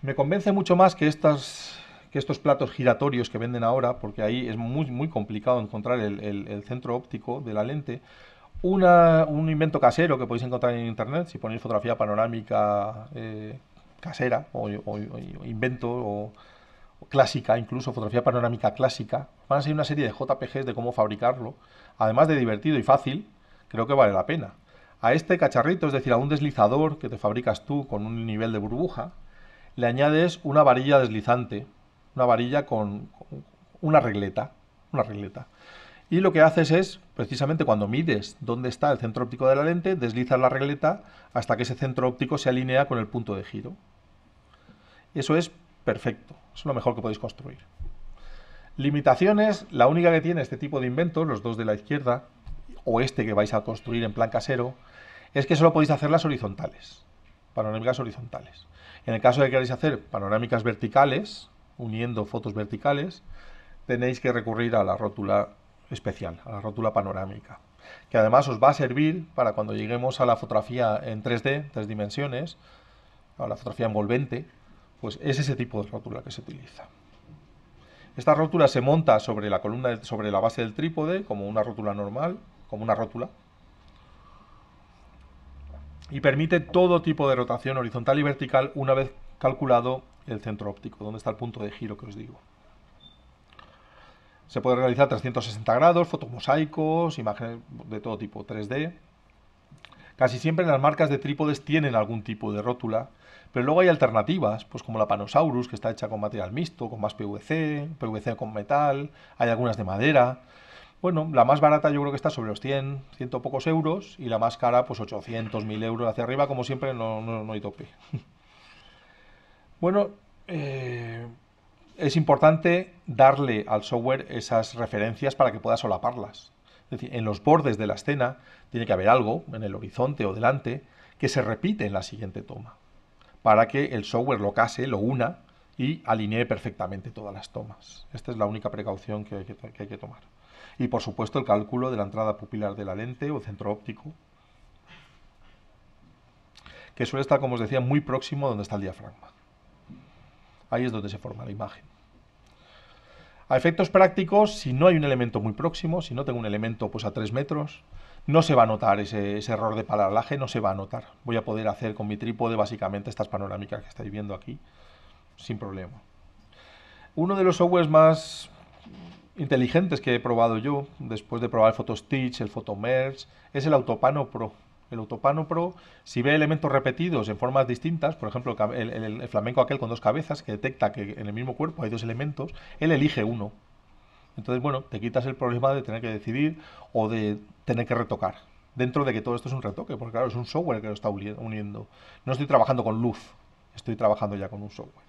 Me convence mucho más que estos platos giratorios que venden ahora, porque ahí es muy, muy complicado encontrar el, centro óptico de la lente, un invento casero que podéis encontrar en internet, si ponéis fotografía panorámica eh, casera o, invento clásica, incluso fotografía panorámica clásica, van a ser una serie de JPGs de cómo fabricarlo, además de divertido y fácil, creo que vale la pena. A este cacharrito, es decir, a un deslizador que te fabricas tú con un nivel de burbuja, le añades una varilla deslizante, una varilla con, una regleta, una regleta. Y lo que haces es, precisamente cuando mides dónde está el centro óptico de la lente, deslizas la regleta hasta que ese centro óptico se alinea con el punto de giro. Eso es perfecto, es lo mejor que podéis construir. Limitaciones, la única que tiene este tipo de invento, los dos de la izquierda, o este que vais a construir en plan casero, es que solo podéis hacerlas horizontales panorámicas horizontales. En el caso de que queráis hacer panorámicas verticales, uniendo fotos verticales, tenéis que recurrir a la rótula especial, a la rótula panorámica, que además os va a servir para cuando lleguemos a la fotografía en 3D, tres dimensiones, a la fotografía envolvente, pues es ese tipo de rótula que se utiliza. Esta rótula se monta sobre la columna, sobre la base del trípode, como una rótula normal, como una rótula, y permite todo tipo de rotación horizontal y vertical una vez calculado el centro óptico, donde está el punto de giro que os digo. Se puede realizar 360 grados, fotomosaicos, imágenes de todo tipo 3D. Casi siempre las marcas de trípodes tienen algún tipo de rótula, pero luego hay alternativas, pues como la Panosaurus, que está hecha con material mixto, con más PVC, PVC con metal, hay algunas de madera, bueno, la más barata yo creo que está sobre los 100, 100 pocos euros y la más cara pues 800, 1000 euros hacia arriba, como siempre no, hay tope. bueno, eh, es importante darle al software esas referencias para que pueda solaparlas. Es decir, en los bordes de la escena tiene que haber algo, en el horizonte o delante, que se repite en la siguiente toma, para que el software lo case, lo una y alinee perfectamente todas las tomas. Esta es la única precaución que, hay que tomar. Y por supuesto el cálculo de la entrada pupilar de la lente o centro óptico, que suele estar, como os decía, muy próximo donde está el diafragma. Ahí es donde se forma la imagen. A efectos prácticos, si no hay un elemento muy próximo, si no tengo un elemento pues a 3 metros, no se va a notar ese, error de paralaje, no se va a notar. Voy a poder hacer con mi trípode básicamente estas panorámicas que estáis viendo aquí, sin problema. Uno de los softwares más inteligentes que he probado yo, después de probar el PhotoStitch, el PhotoMerge, es el Autopano Pro. El Autopano Pro, si ve elementos repetidos en formas distintas, por ejemplo, el, el, flamenco aquel con dos cabezas, que detecta que en el mismo cuerpo hay dos elementos, él elige uno. Entonces, bueno, te quitas el problema de tener que decidir o de tener que retocar. Dentro de que todo esto es un retoque, porque claro, es un software que lo está uniendo. No estoy trabajando con luz, estoy trabajando ya con un software.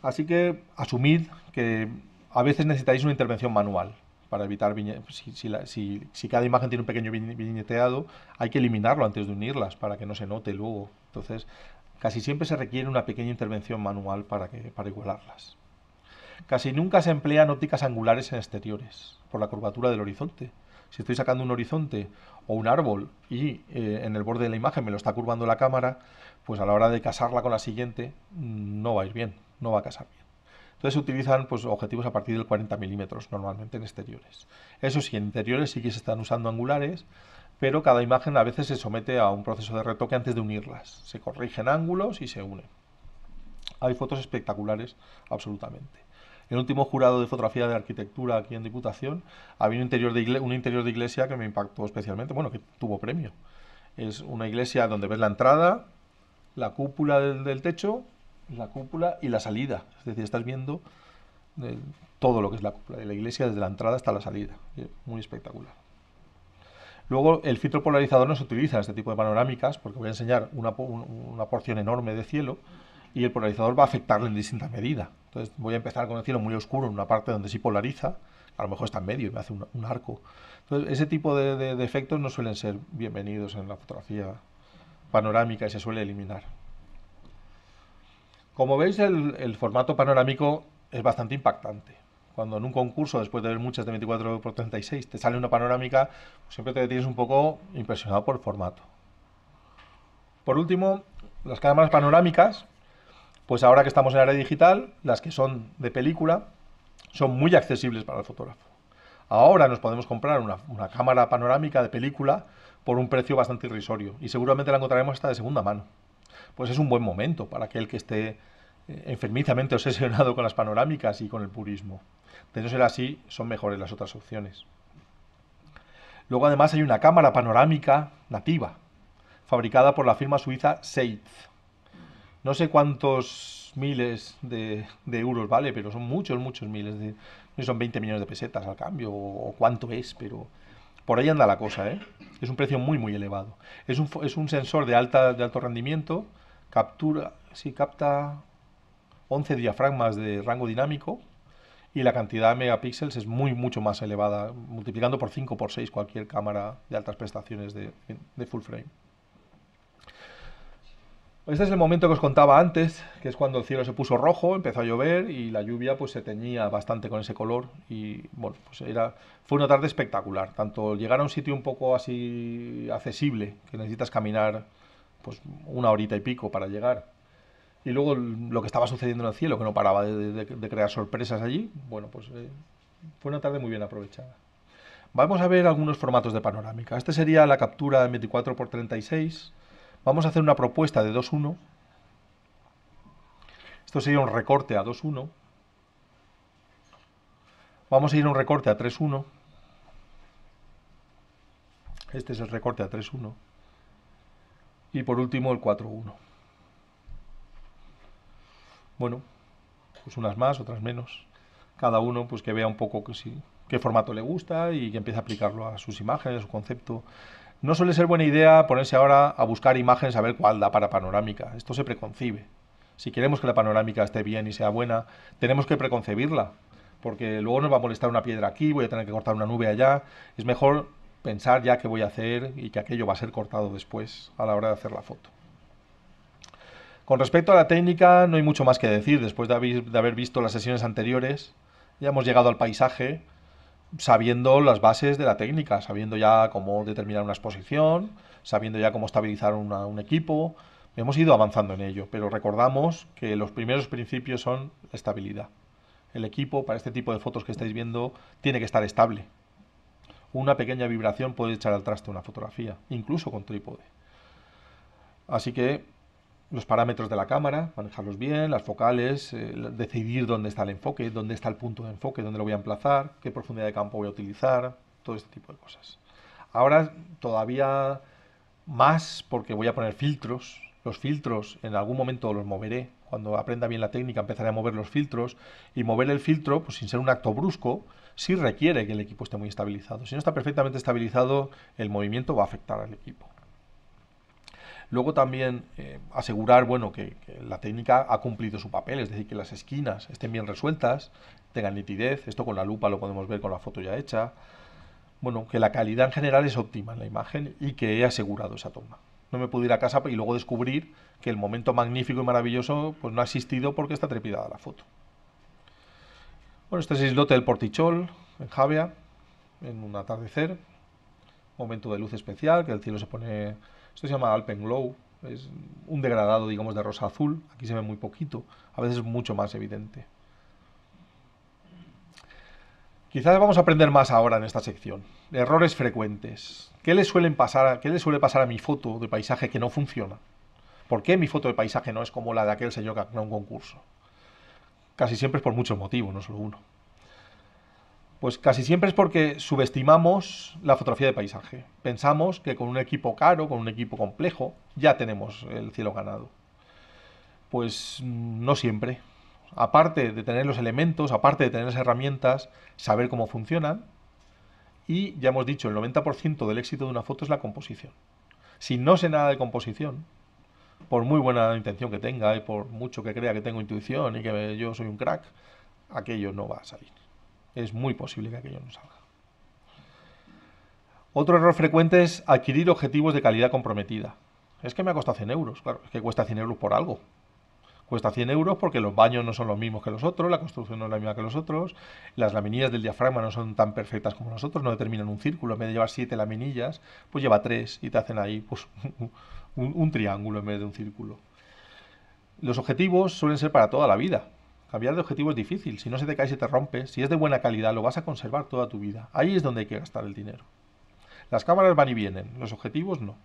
Así que asumid que a veces necesitáis una intervención manual para evitar si, si, cada imagen tiene un pequeño viñeteado, hay que eliminarlo antes de unirlas para que no se note luego. Entonces, casi siempre se requiere una pequeña intervención manual para, que, para igualarlas. Casi nunca se emplean ópticas angulares en exteriores, por la curvatura del horizonte. Si estoy sacando un horizonte o un árbol y eh, en el borde de la imagen me lo está curvando la cámara, pues a la hora de casarla con la siguiente mm, no va a ir bien, no va a casar entonces se utilizan pues, objetivos a partir del 40 milímetros normalmente en exteriores. Eso sí, en interiores sí que se están usando angulares, pero cada imagen a veces se somete a un proceso de retoque antes de unirlas. Se corrigen ángulos y se unen. Hay fotos espectaculares, absolutamente. El último jurado de fotografía de arquitectura aquí en Diputación había un interior de, iglesia, interior de iglesia que me impactó especialmente, bueno, que tuvo premio. Es una iglesia donde ves la entrada, la cúpula del techo la cúpula y la salida. Es decir, estás viendo eh, todo lo que es la cúpula de la iglesia, desde la entrada hasta la salida. Eh, muy espectacular. Luego, el filtro polarizador no se utiliza en este tipo de panorámicas porque voy a enseñar una, porción enorme de cielo y el polarizador va a afectarle en distinta medida. Entonces, voy a empezar con el cielo muy oscuro en una parte donde sí polariza, a lo mejor está en medio y me hace un, arco. Entonces, ese tipo de efectos no suelen ser bienvenidos en la fotografía panorámica y se suele eliminar. Como veis, el, formato panorámico es bastante impactante cuando en un concurso, después de ver muchas de 24 por 36, te sale una panorámica, pues siempre te tienes un poco impresionado por el formato. Por último, las cámaras panorámicas, pues ahora que estamos en área digital, las que son de película, son muy accesibles para el fotógrafo. Ahora nos podemos comprar una cámara panorámica de película por un precio bastante irrisorio y seguramente la encontraremos hasta de segunda mano pues es un buen momento para aquel que esté eh, enfermizamente obsesionado con las panorámicas y con el purismo. De no ser así, son mejores las otras opciones. Luego además hay una cámara panorámica nativa, fabricada por la firma suiza Seitz. No sé cuántos miles de, euros vale, pero son muchos, muchos miles. De, no son 20 millones de pesetas al cambio, o cuánto es, pero por ahí anda la cosa, ¿eh? Es un precio muy, muy elevado. Es un, sensor de, alta, de alto rendimiento, captura, sí, capta 11 diafragmas de rango dinámico y la cantidad de megapíxeles es muy, mucho más elevada, multiplicando por 5 por 6 cualquier cámara de altas prestaciones de full frame. Este es el momento que os contaba antes, que es cuando el cielo se puso rojo, empezó a llover y la lluvia pues se teñía bastante con ese color y bueno, pues era fue una tarde espectacular, tanto llegar a un sitio un poco así accesible, que necesitas caminar pues una horita y pico para llegar. Y luego lo que estaba sucediendo en el cielo, que no paraba de, crear sorpresas allí, bueno, pues eh, fue una tarde muy bien aprovechada. Vamos a ver algunos formatos de panorámica. Este sería la captura de 24x36, Vamos a hacer una propuesta de 2-1. Esto sería un recorte a 2-1. Vamos a ir a un recorte a 3-1. Este es el recorte a 3-1. Y por último el 4-1. Bueno, pues unas más, otras menos. Cada uno pues que vea un poco que qué formato le gusta y que empiece a aplicarlo a sus imágenes, a su concepto no suele ser buena idea ponerse ahora a buscar imágenes a ver cuál da para panorámica. Esto se preconcibe. Si queremos que la panorámica esté bien y sea buena, tenemos que preconcebirla, porque luego nos va a molestar una piedra aquí, voy a tener que cortar una nube allá. Es mejor pensar ya qué voy a hacer y que aquello va a ser cortado después a la hora de hacer la foto. Con respecto a la técnica, no hay mucho más que decir. Después de haber visto las sesiones anteriores, ya hemos llegado al paisaje, sabiendo las bases de la técnica, sabiendo ya cómo determinar una exposición, sabiendo ya cómo estabilizar un equipo. Hemos ido avanzando en ello, pero recordamos que los primeros principios son estabilidad. El equipo, para este tipo de fotos que estáis viendo, tiene que estar estable. Una pequeña vibración puede echar al traste una fotografía, incluso con trípode. Así que los parámetros de la cámara, manejarlos bien, las focales, eh, decidir dónde está el enfoque, dónde está el punto de enfoque, dónde lo voy a emplazar, qué profundidad de campo voy a utilizar, todo este tipo de cosas. Ahora todavía más porque voy a poner filtros. Los filtros en algún momento los moveré. Cuando aprenda bien la técnica empezaré a mover los filtros y mover el filtro, pues sin ser un acto brusco, sí requiere que el equipo esté muy estabilizado. Si no está perfectamente estabilizado, el movimiento va a afectar al equipo. Luego también eh, asegurar, bueno, que, la técnica ha cumplido su papel, es decir, que las esquinas estén bien resueltas, tengan nitidez, esto con la lupa lo podemos ver con la foto ya hecha. Bueno, que la calidad en general es óptima en la imagen y que he asegurado esa toma. No me pude ir a casa y luego descubrir que el momento magnífico y maravilloso pues no ha existido porque está trepidada la foto. Bueno, este es el islote del Portichol, en Javia, en un atardecer. Momento de luz especial, que el cielo se pone esto se llama Glow. es un degradado, digamos, de rosa azul. Aquí se ve muy poquito, a veces mucho más evidente. Quizás vamos a aprender más ahora en esta sección. Errores frecuentes. ¿Qué le, suelen pasar ¿Qué le suele pasar a mi foto de paisaje que no funciona? ¿Por qué mi foto de paisaje no es como la de aquel señor que ganó un concurso? Casi siempre es por muchos motivos, no solo uno. Pues casi siempre es porque subestimamos la fotografía de paisaje. Pensamos que con un equipo caro, con un equipo complejo, ya tenemos el cielo ganado. Pues no siempre. Aparte de tener los elementos, aparte de tener las herramientas, saber cómo funcionan. Y ya hemos dicho, el 90% del éxito de una foto es la composición. Si no sé nada de composición, por muy buena intención que tenga y por mucho que crea que tengo intuición y que yo soy un crack, aquello no va a salir es muy posible que aquello no salga. Otro error frecuente es adquirir objetivos de calidad comprometida. Es que me ha costado 100 euros, claro, es que cuesta 100 euros por algo. Cuesta 100 euros porque los baños no son los mismos que los otros, la construcción no es la misma que los otros, las laminillas del diafragma no son tan perfectas como los otros, no determinan un círculo, en vez de llevar 7 laminillas, pues lleva 3 y te hacen ahí pues, un triángulo en vez de un círculo. Los objetivos suelen ser para toda la vida, Cambiar de objetivo es difícil, si no se te cae y se te rompe, si es de buena calidad lo vas a conservar toda tu vida. Ahí es donde hay que gastar el dinero. Las cámaras van y vienen, los objetivos no.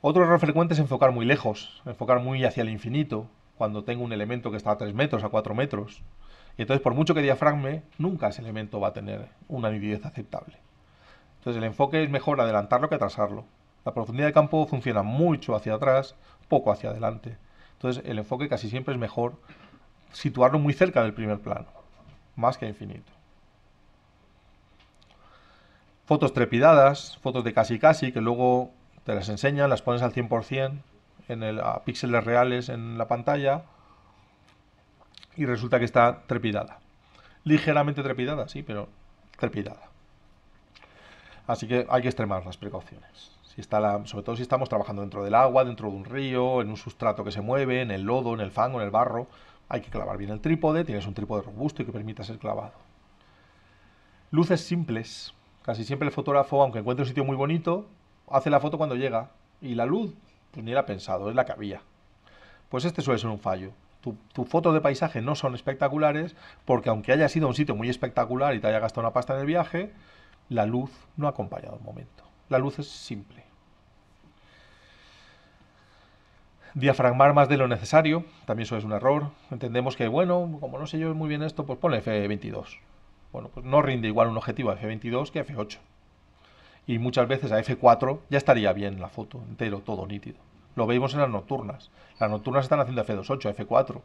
Otro error frecuente es enfocar muy lejos, enfocar muy hacia el infinito, cuando tengo un elemento que está a 3 metros, a 4 metros. Y entonces, por mucho que diafragme, nunca ese elemento va a tener una nitidez aceptable. Entonces, el enfoque es mejor adelantarlo que atrasarlo. La profundidad de campo funciona mucho hacia atrás, poco hacia adelante. Entonces, el enfoque casi siempre es mejor situarlo muy cerca del primer plano, más que infinito. Fotos trepidadas, fotos de casi casi, que luego te las enseñan, las pones al 100% en el, a píxeles reales en la pantalla y resulta que está trepidada. Ligeramente trepidada, sí, pero trepidada. Así que hay que extremar las precauciones. Si está sobre todo si estamos trabajando dentro del agua, dentro de un río, en un sustrato que se mueve, en el lodo, en el fango, en el barro, hay que clavar bien el trípode, tienes un trípode robusto y que permita ser clavado. Luces simples. Casi siempre el fotógrafo, aunque encuentre un sitio muy bonito, hace la foto cuando llega. Y la luz, pues ni la pensado, es la que había. Pues este suele ser un fallo. Tus fotos de paisaje no son espectaculares porque aunque haya sido un sitio muy espectacular y te haya gastado una pasta en el viaje, la luz no ha acompañado el momento. La luz es simple. diafragmar más de lo necesario, también eso es un error. Entendemos que, bueno, como no sé yo muy bien esto, pues pone F22. Bueno, pues no rinde igual un objetivo a F22 que a F8. Y muchas veces a F4 ya estaría bien la foto, entero, todo nítido. Lo vemos en las nocturnas. Las nocturnas están haciendo F28, F4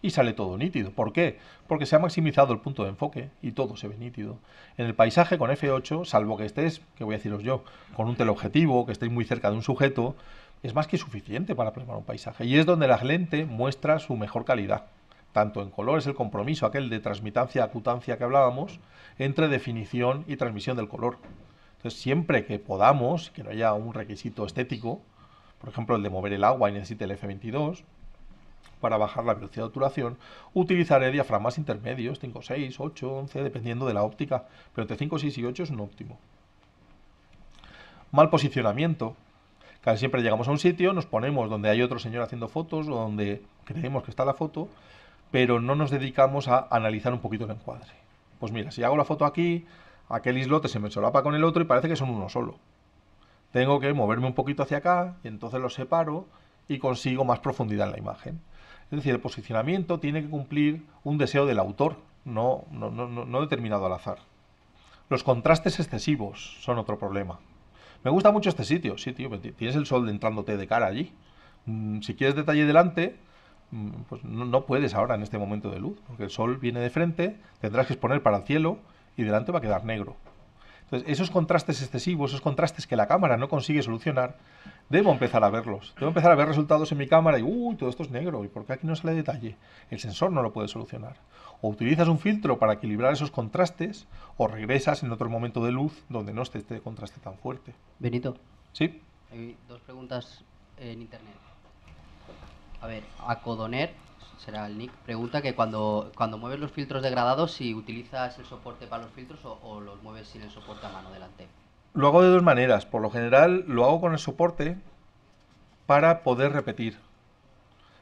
y sale todo nítido. ¿Por qué? Porque se ha maximizado el punto de enfoque y todo se ve nítido. En el paisaje con F8, salvo que estés, que voy a deciros yo, con un teleobjetivo, que estéis muy cerca de un sujeto, es más que suficiente para plasmar un paisaje. Y es donde la lente muestra su mejor calidad. Tanto en color es el compromiso aquel de transmitancia acutancia que hablábamos, entre definición y transmisión del color. Entonces, siempre que podamos, que no haya un requisito estético, por ejemplo, el de mover el agua y necesite el F22, para bajar la velocidad de obturación, utilizaré diafragmas intermedios, 5, 6, 8, 11, dependiendo de la óptica, pero entre 5, 6 y 8 es un óptimo. Mal posicionamiento, Casi siempre llegamos a un sitio, nos ponemos donde hay otro señor haciendo fotos o donde creemos que está la foto, pero no nos dedicamos a analizar un poquito el encuadre. Pues mira, si hago la foto aquí, aquel islote se me solapa con el otro y parece que son uno solo. Tengo que moverme un poquito hacia acá y entonces los separo y consigo más profundidad en la imagen. Es decir, el posicionamiento tiene que cumplir un deseo del autor, no determinado al azar. Los contrastes excesivos son otro problema. Me gusta mucho este sitio, sí, tío, tienes el sol entrándote de cara allí. Mm, si quieres detalle delante, mm, pues no, no, puedes ahora en este momento de luz, porque el sol viene de frente, tendrás que exponer para el cielo y delante va a quedar negro. Entonces, esos contrastes excesivos, esos contrastes que la cámara no consigue solucionar, debo empezar a verlos. Debo empezar a ver resultados en mi cámara y, uy, todo esto es negro, ¿y por qué aquí no sale detalle? El sensor no lo puede solucionar. O utilizas un filtro para equilibrar esos contrastes, o regresas en otro momento de luz donde no esté este contraste tan fuerte. Benito. Sí. Hay dos preguntas en internet. A ver, a Acodoner será el Nick, pregunta que cuando, cuando mueves los filtros degradados, si utilizas el soporte para los filtros o, o los mueves sin el soporte a mano delante. Lo hago de dos maneras. Por lo general lo hago con el soporte para poder repetir.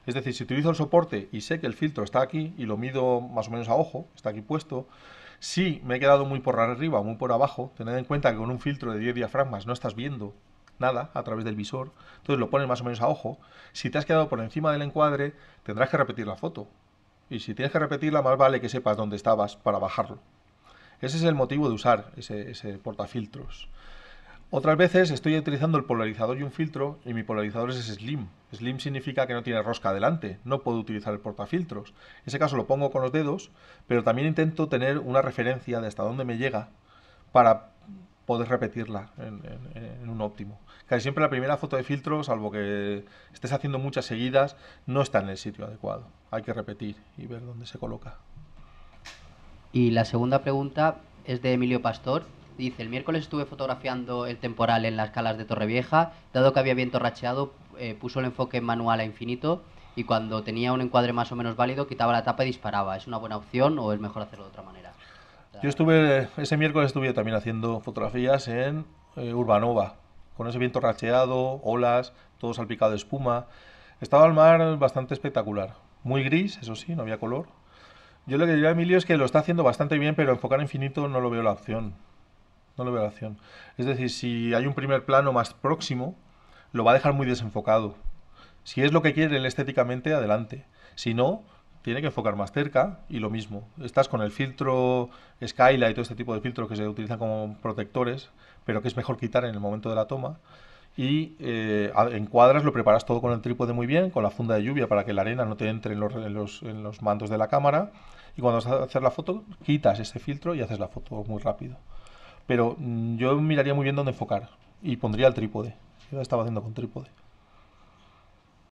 Es decir, si utilizo el soporte y sé que el filtro está aquí y lo mido más o menos a ojo, está aquí puesto, si me he quedado muy por arriba o muy por abajo, tened en cuenta que con un filtro de 10 diafragmas no estás viendo nada a través del visor, entonces lo pones más o menos a ojo. Si te has quedado por encima del encuadre, tendrás que repetir la foto. Y si tienes que repetirla, más vale que sepas dónde estabas para bajarlo. Ese es el motivo de usar ese, portafiltros. Otras veces estoy utilizando el polarizador y un filtro y mi polarizador es slim. Slim significa que no tiene rosca adelante, no puedo utilizar el portafiltros. En ese caso lo pongo con los dedos, pero también intento tener una referencia de hasta dónde me llega para podés repetirla en, un óptimo. Casi siempre la primera foto de filtro, salvo que estés haciendo muchas seguidas, no está en el sitio adecuado. Hay que repetir y ver dónde se coloca. Y la segunda pregunta es de Emilio Pastor. Dice, el miércoles estuve fotografiando el temporal en las calas de Torrevieja. Dado que había viento racheado, eh, puso el enfoque manual a infinito y cuando tenía un encuadre más o menos válido, quitaba la tapa y disparaba. ¿Es una buena opción o es mejor hacerlo de otra manera? Yo estuve, ese miércoles estuve también haciendo fotografías en eh, Urbanova, con ese viento racheado, olas, todo salpicado de espuma. Estaba el mar bastante espectacular, muy gris, eso sí, no había color. Yo lo que diría a Emilio es que lo está haciendo bastante bien, pero enfocar infinito no lo veo la opción. No lo veo la opción. Es decir, si hay un primer plano más próximo, lo va a dejar muy desenfocado. Si es lo que quiere él estéticamente, adelante. Si no, tiene que enfocar más cerca y lo mismo. Estás con el filtro Skyla y todo este tipo de filtros que se utilizan como protectores, pero que es mejor quitar en el momento de la toma. Y eh, encuadras, lo preparas todo con el trípode muy bien, con la funda de lluvia para que la arena no te entre en los, mandos de la cámara. Y cuando vas a hacer la foto, quitas ese filtro y haces la foto muy rápido. Pero mm, yo miraría muy bien dónde enfocar y pondría el trípode. Yo lo estaba haciendo con trípode.